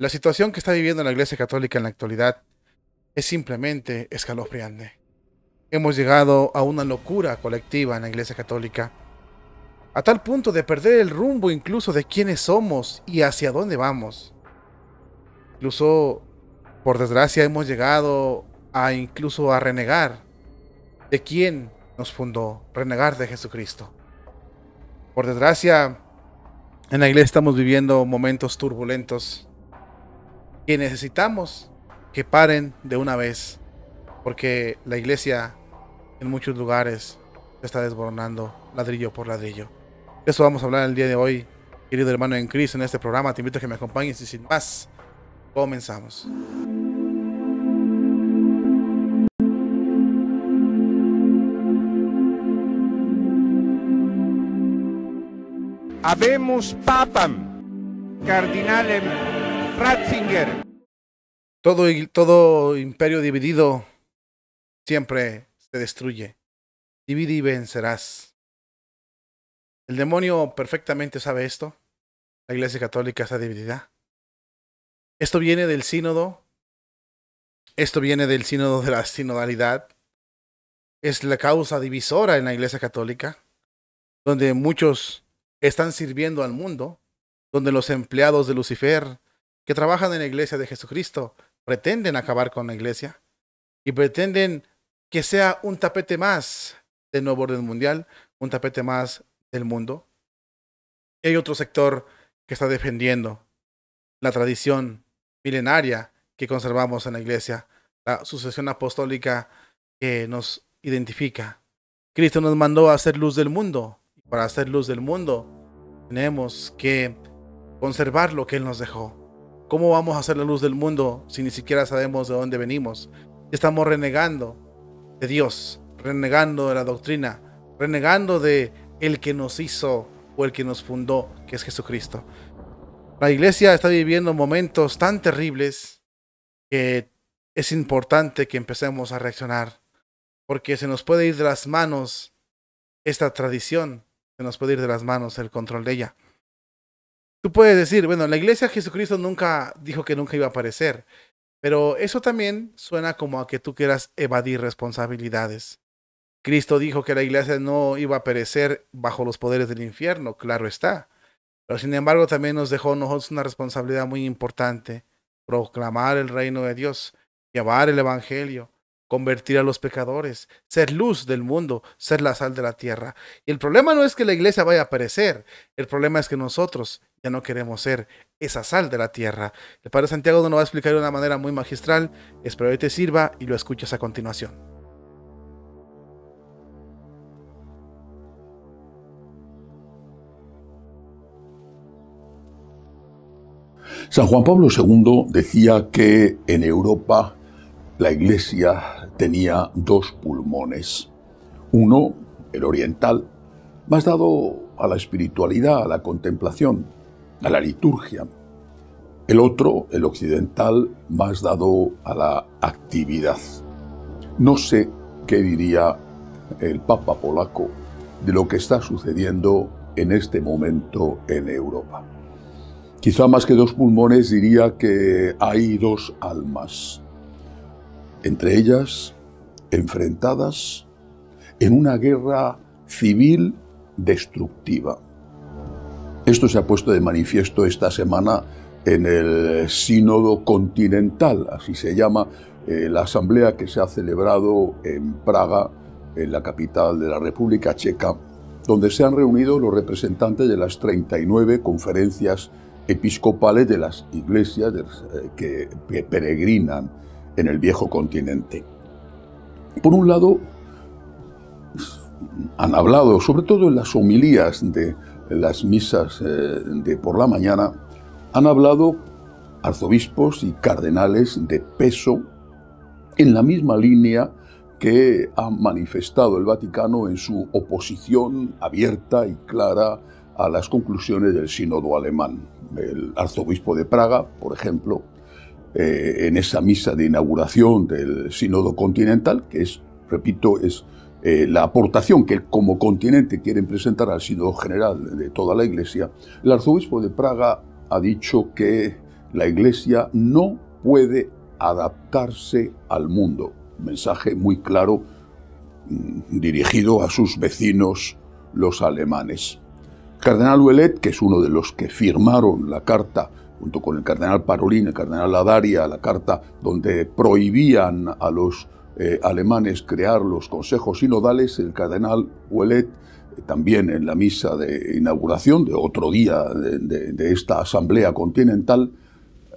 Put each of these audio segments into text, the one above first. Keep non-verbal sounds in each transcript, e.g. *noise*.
La situación que está viviendo la Iglesia Católica en la actualidad es simplemente escalofriante. Hemos llegado a una locura colectiva en la Iglesia Católica, a tal punto de perder el rumbo incluso de quiénes somos y hacia dónde vamos. Incluso, por desgracia, hemos llegado a incluso a renegar de quién nos fundó, renegar de Jesucristo. Por desgracia, en la iglesia estamos viviendo momentos turbulentos que necesitamos que paren de una vez, porque la iglesia en muchos lugares se está desboronando ladrillo por ladrillo. De eso vamos a hablar el día de hoy, querido hermano en Cristo, en este programa. Te invito a que me acompañes y sin más, comenzamos. Habemos papam, cardinalem Ratzinger. Todo, todo imperio dividido siempre se destruye. Divide y vencerás. El demonio perfectamente sabe esto. La Iglesia Católica está dividida. Esto viene del sínodo. Esto viene del sínodo de la sinodalidad. Es la causa divisora en la Iglesia Católica, donde muchos están sirviendo al mundo, donde los empleados de Lucifer que trabajan en la iglesia de Jesucristo pretenden acabar con la iglesia y pretenden que sea un tapete más del nuevo orden mundial, un tapete más del mundo. hay otro sector que está defendiendo la tradición milenaria que conservamos en la iglesia, la sucesión apostólica que nos identifica. Cristo nos mandó a ser luz del mundo y para hacer luz del mundo tenemos que conservar lo que Él nos dejó. ¿Cómo vamos a hacer la luz del mundo si ni siquiera sabemos de dónde venimos? Estamos renegando de Dios, renegando de la doctrina, renegando de el que nos hizo o el que nos fundó, que es Jesucristo. La iglesia está viviendo momentos tan terribles que es importante que empecemos a reaccionar, porque se nos puede ir de las manos esta tradición, se nos puede ir de las manos el control de ella tú puedes decir, bueno, la iglesia Jesucristo nunca dijo que nunca iba a aparecer, pero eso también suena como a que tú quieras evadir responsabilidades. Cristo dijo que la iglesia no iba a perecer bajo los poderes del infierno, claro está. Pero sin embargo también nos dejó nosotros una responsabilidad muy importante, proclamar el reino de Dios, llevar el Evangelio, convertir a los pecadores, ser luz del mundo, ser la sal de la tierra. Y el problema no es que la iglesia vaya a perecer, el problema es que nosotros ya no queremos ser esa sal de la tierra. El Padre Santiago nos va a explicar de una manera muy magistral, espero que te sirva y lo escuches a continuación. San Juan Pablo II decía que en Europa la iglesia tenía dos pulmones. Uno, el oriental, más dado a la espiritualidad, a la contemplación, a la liturgia. El otro, el occidental, más dado a la actividad. No sé qué diría el Papa polaco de lo que está sucediendo en este momento en Europa. Quizá más que dos pulmones diría que hay dos almas entre ellas enfrentadas en una guerra civil destructiva. Esto se ha puesto de manifiesto esta semana en el Sínodo Continental, así se llama, eh, la asamblea que se ha celebrado en Praga, en la capital de la República Checa, donde se han reunido los representantes de las 39 conferencias episcopales de las iglesias eh, que peregrinan en el viejo continente. Por un lado, han hablado, sobre todo en las homilías de las misas eh, de por la mañana, han hablado arzobispos y cardenales de peso en la misma línea que ha manifestado el Vaticano en su oposición abierta y clara a las conclusiones del sínodo alemán. El arzobispo de Praga, por ejemplo, eh, en esa misa de inauguración del Sínodo Continental, que es, repito, es eh, la aportación que como continente quieren presentar al Sínodo General de toda la Iglesia, el arzobispo de Praga ha dicho que la Iglesia no puede adaptarse al mundo. Mensaje muy claro mm, dirigido a sus vecinos, los alemanes. Cardenal Ouellet, que es uno de los que firmaron la carta junto con el cardenal Parolín, el cardenal Ladaria, la carta donde prohibían a los eh, alemanes crear los consejos sinodales, el cardenal Ouellet eh, también en la misa de inauguración de otro día de, de, esta Asamblea Continental,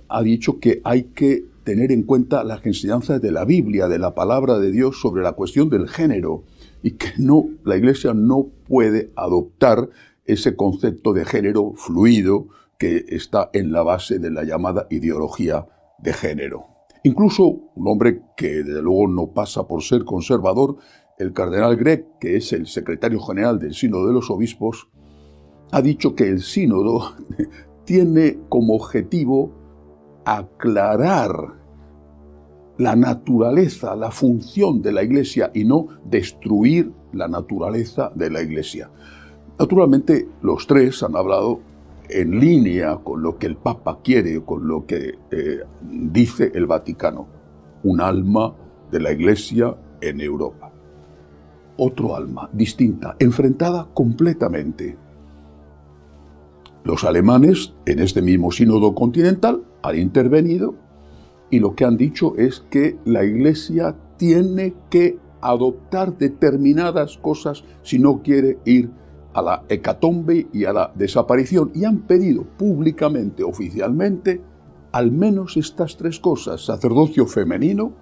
ha dicho que hay que tener en cuenta las enseñanzas de la Biblia, de la palabra de Dios sobre la cuestión del género, y que no, la Iglesia no puede adoptar ese concepto de género fluido, que está en la base de la llamada ideología de género. Incluso un hombre que desde luego no pasa por ser conservador, el cardenal Gregg, que es el secretario general del Sínodo de los Obispos, ha dicho que el Sínodo *laughs* tiene como objetivo aclarar la naturaleza, la función de la Iglesia y no destruir la naturaleza de la Iglesia. Naturalmente, los tres han hablado en línea con lo que el Papa quiere, con lo que eh, dice el Vaticano, un alma de la Iglesia en Europa. Otro alma, distinta, enfrentada completamente. Los alemanes, en este mismo sínodo continental, han intervenido y lo que han dicho es que la Iglesia tiene que adoptar determinadas cosas si no quiere ir a la hecatombe y a la desaparición y han pedido públicamente, oficialmente, al menos estas tres cosas, sacerdocio femenino,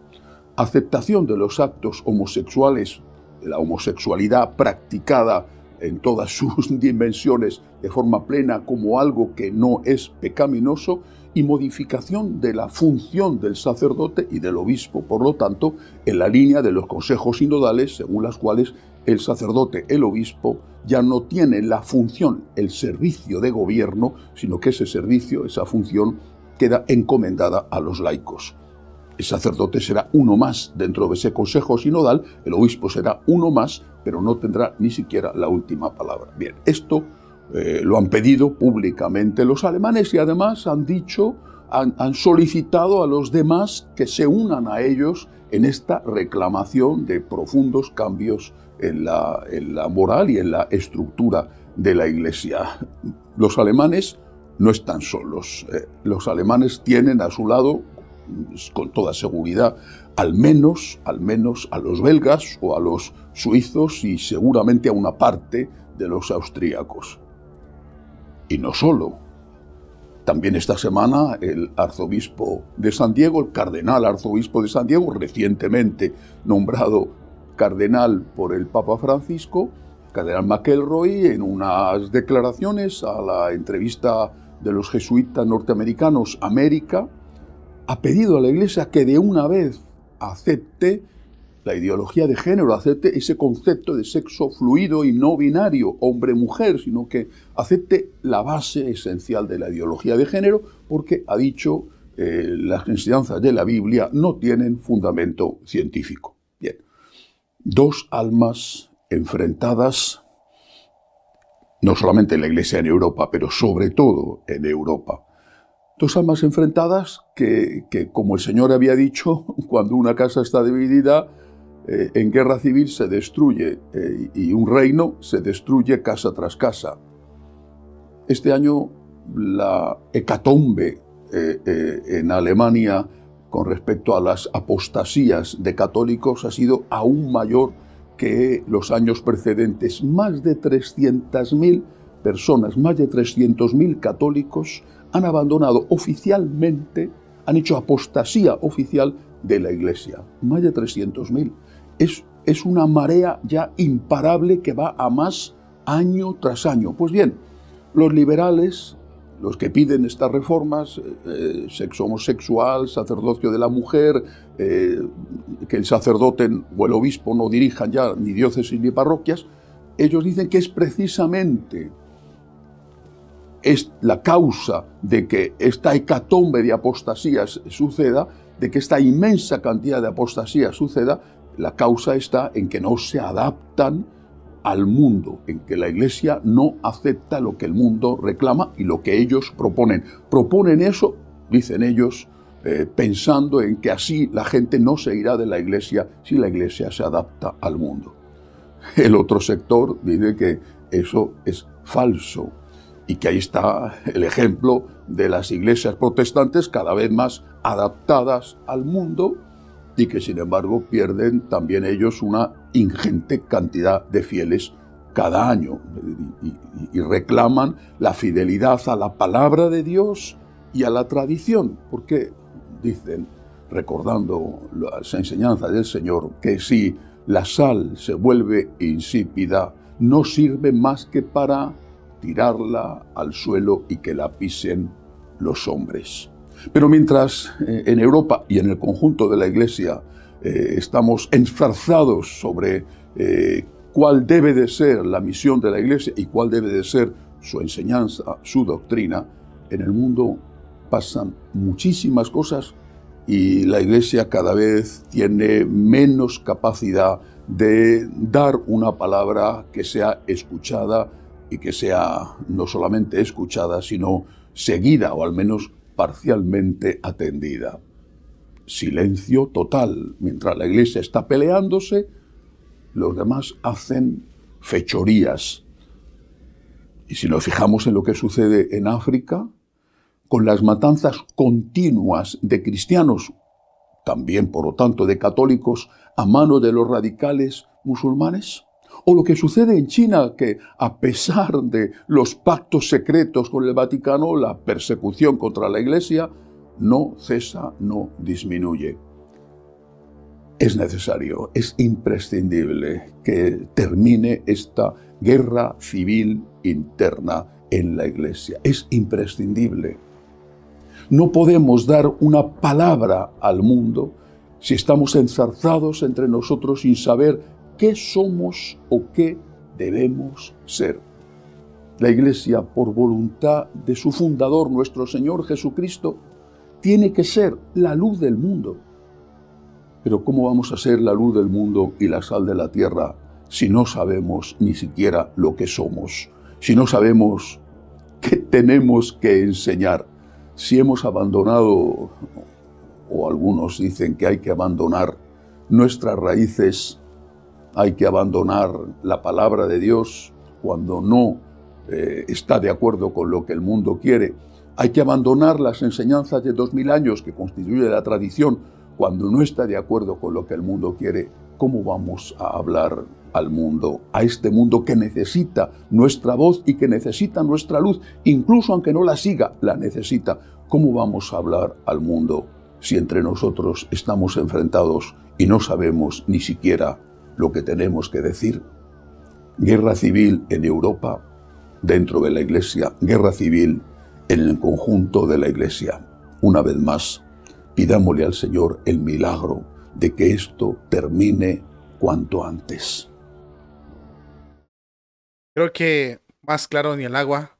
aceptación de los actos homosexuales, la homosexualidad practicada en todas *laughs* sus dimensiones de forma plena como algo que no es pecaminoso y modificación de la función del sacerdote y del obispo, por lo tanto, en la línea de los consejos sinodales según las cuales el sacerdote, el obispo, ya no tiene la función, el servicio de gobierno, sino que ese servicio, esa función, queda encomendada a los laicos. El sacerdote será uno más dentro de ese consejo sinodal, el obispo será uno más, pero no tendrá ni siquiera la última palabra. Bien, esto eh, lo han pedido públicamente los alemanes y además han dicho, han solicitado a los demás que se unan a ellos en esta reclamación de profundos cambios en la, moral y en la estructura de la Iglesia. Los alemanes no están solos. Eh, los alemanes tienen a su lado, pues, con toda seguridad, al menos, al menos a los belgas o a los suizos y seguramente a una parte de los austríacos. Y no solo. También esta semana el arzobispo de San Diego, el cardenal arzobispo de San Diego, recientemente nombrado cardenal por el Papa Francisco, cardenal McElroy, en unas declaraciones a la entrevista de los jesuitas norteamericanos América, ha pedido a la Iglesia que de una vez acepte la ideología de género, acepte ese concepto de sexo fluido y no binario, hombre-mujer, sino que acepte la base esencial de la ideología de género, porque ha dicho eh, las enseñanzas de la Biblia no tienen fundamento científico dos almas enfrentadas, no solamente en la Iglesia en Europa, pero sobre todo en Europa. Dos almas enfrentadas que, como el Señor había dicho, *laughs* cuando una casa está dividida, eh, en guerra civil se destruye eh, y un reino se destruye casa tras casa. Este año la hecatombe eh, en Alemania con respecto a las apostasías de católicos ha sido aún mayor que los años precedentes. Más de 300.000 personas, más de 300.000 católicos han abandonado oficialmente, han hecho apostasía oficial de la Iglesia. Más de 300.000. Es, es una marea ya imparable que va a más año tras año. Pues bien, los liberales los que piden estas reformas, eh, eh, sexo homosexual, sacerdocio de la mujer, eh, que el sacerdote o el obispo no dirijan ya ni diócesis ni parroquias, ellos dicen que es precisamente es la causa de que esta hecatombe de apostasías suceda, de que esta inmensa cantidad de apostasías suceda, la causa está en que no se adaptan al mundo, en que la iglesia no acepta lo que el mundo reclama y lo que ellos proponen. Proponen eso, dicen ellos, eh, pensando en que así la gente no se irá de la iglesia si la iglesia se adapta al mundo. El otro sector dice que eso es falso y que ahí está el ejemplo de las iglesias protestantes cada vez más adaptadas al mundo y que sin embargo pierden también ellos una ingente cantidad de fieles cada año y, reclaman la fidelidad a la palabra de Dios y a la tradición, porque dicen, recordando las enseñanzas del Señor, que si la sal se vuelve insípida, no sirve más que para tirarla al suelo y que la pisen los hombres. Pero mientras eh, en Europa y en el conjunto de la Iglesia eh, estamos enfrazados sobre eh, cuál debe de ser la misión de la Iglesia y cuál debe de ser su enseñanza, su doctrina, en el mundo pasan muchísimas cosas y la Iglesia cada vez tiene menos capacidad de dar una palabra que sea escuchada y que sea no solamente escuchada, sino seguida o al menos parcialmente atendida. Silencio total. Mientras la iglesia está peleándose, los demás hacen fechorías. Y si nos fijamos en lo que sucede en África, con las matanzas continuas de cristianos, también por lo tanto de católicos, a mano de los radicales musulmanes, o lo que sucede en China, que a pesar de los pactos secretos con el Vaticano, la persecución contra la Iglesia no cesa, no disminuye. Es necesario, es imprescindible que termine esta guerra civil interna en la Iglesia. Es imprescindible. No podemos dar una palabra al mundo si estamos enzarzados entre nosotros sin saber qué somos o qué debemos ser. La Iglesia, por voluntad de su fundador, nuestro Señor Jesucristo, tiene que ser la luz del mundo. Pero ¿cómo vamos a ser la luz del mundo y la sal de la tierra si no sabemos ni siquiera lo que somos? Si no sabemos qué tenemos que enseñar? Si hemos abandonado, o algunos dicen que hay que abandonar, nuestras raíces hay que abandonar la palabra de Dios cuando no eh, está de acuerdo con lo que el mundo quiere. Hay que abandonar las enseñanzas de dos mil años que constituye la tradición cuando no está de acuerdo con lo que el mundo quiere. ¿Cómo vamos a hablar al mundo, a este mundo que necesita nuestra voz y que necesita nuestra luz, incluso aunque no la siga, la necesita? ¿Cómo vamos a hablar al mundo si entre nosotros estamos enfrentados y no sabemos ni siquiera lo que tenemos que decir. Guerra civil en Europa, dentro de la Iglesia, guerra civil en el conjunto de la Iglesia. Una vez más, pidámosle al Señor el milagro de que esto termine cuanto antes. Creo que más claro ni el agua.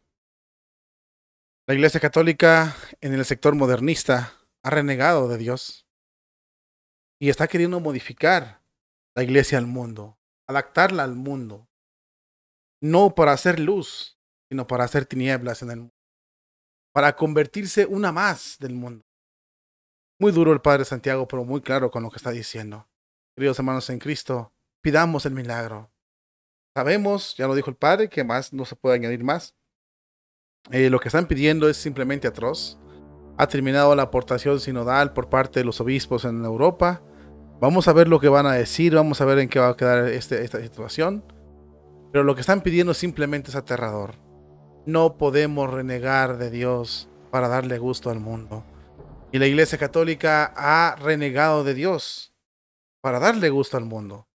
La Iglesia Católica en el sector modernista ha renegado de Dios y está queriendo modificar la iglesia al mundo, adaptarla al mundo, no para hacer luz, sino para hacer tinieblas en el mundo, para convertirse una más del mundo. Muy duro el Padre Santiago, pero muy claro con lo que está diciendo. Queridos hermanos en Cristo, pidamos el milagro. Sabemos, ya lo dijo el Padre, que más no se puede añadir más. Eh, lo que están pidiendo es simplemente atroz. Ha terminado la aportación sinodal por parte de los obispos en Europa. Vamos a ver lo que van a decir, vamos a ver en qué va a quedar este, esta situación. Pero lo que están pidiendo simplemente es aterrador. No podemos renegar de Dios para darle gusto al mundo. Y la Iglesia Católica ha renegado de Dios para darle gusto al mundo.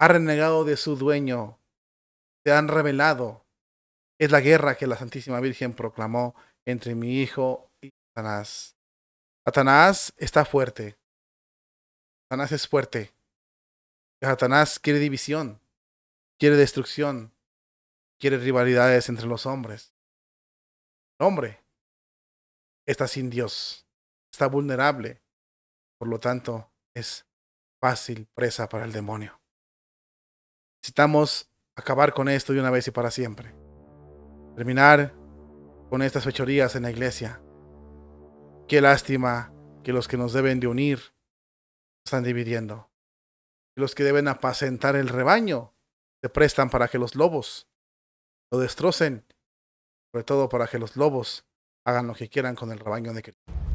Ha renegado de su dueño. Se han revelado. Es la guerra que la Santísima Virgen proclamó entre mi hijo y Satanás. Satanás está fuerte. Satanás es fuerte. Satanás quiere división, quiere destrucción, quiere rivalidades entre los hombres. El hombre está sin Dios, está vulnerable, por lo tanto es fácil presa para el demonio. Necesitamos acabar con esto de una vez y para siempre. Terminar con estas fechorías en la iglesia. Qué lástima que los que nos deben de unir están dividiendo. Y los que deben apacentar el rebaño se prestan para que los lobos lo destrocen, sobre todo para que los lobos hagan lo que quieran con el rebaño de Cristo.